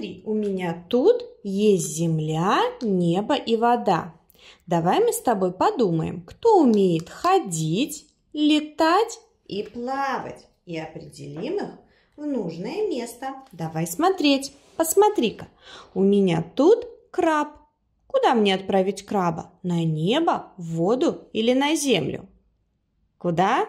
Смотри, у меня тут есть земля, небо и вода. Давай мы с тобой подумаем, кто умеет ходить, летать и плавать. И определим их в нужное место. Давай смотреть. Посмотри-ка, у меня тут краб. Куда мне отправить краба? На небо, в воду или на землю? Куда?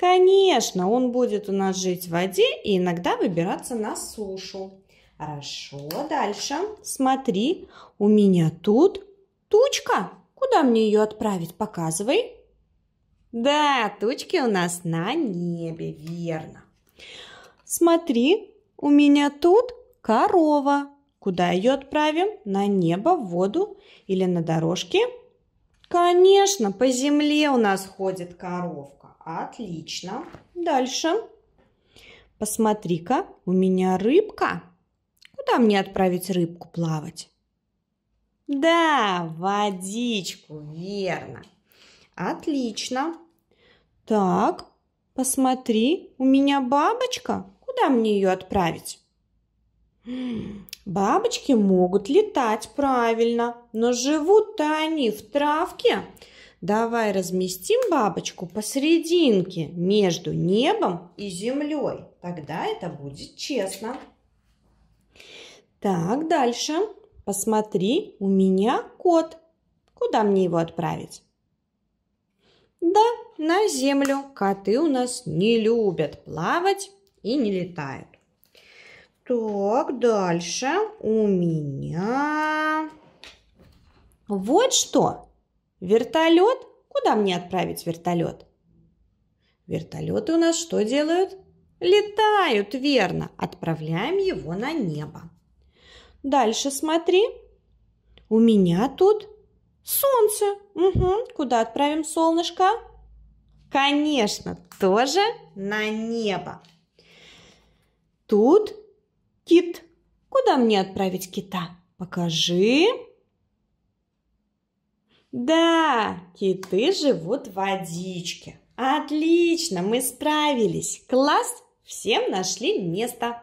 Конечно, он будет у нас жить в воде и иногда выбираться на сушу. Хорошо, дальше. Смотри, у меня тут тучка. Куда мне ее отправить? Показывай. Да, тучки у нас на небе, верно. Смотри, у меня тут корова. Куда ее отправим? На небо, в воду или на дорожке? Конечно, по земле у нас ходит коровка. Отлично. Дальше. Посмотри-ка, у меня рыбка. Куда мне отправить рыбку плавать? Да, водичку, верно. Отлично. Так, посмотри, у меня бабочка. Куда мне ее отправить? Бабочки могут летать правильно, но живут-то они в травке. Давай разместим бабочку посерединке между небом и землей. Тогда это будет честно. Так, дальше. Посмотри, у меня кот. Куда мне его отправить? Да, на землю. Коты у нас не любят плавать и не летают. Так, дальше у меня... Вот что. Вертолет. Куда мне отправить вертолет? Вертолеты у нас что делают? Летают, верно. Отправляем его на небо. Дальше смотри. У меня тут солнце. Угу. Куда отправим солнышко? Конечно, тоже на небо. Тут Кит. Куда мне отправить кита? Покажи. Да, киты живут в водичке. Отлично, мы справились. Класс, всем нашли место.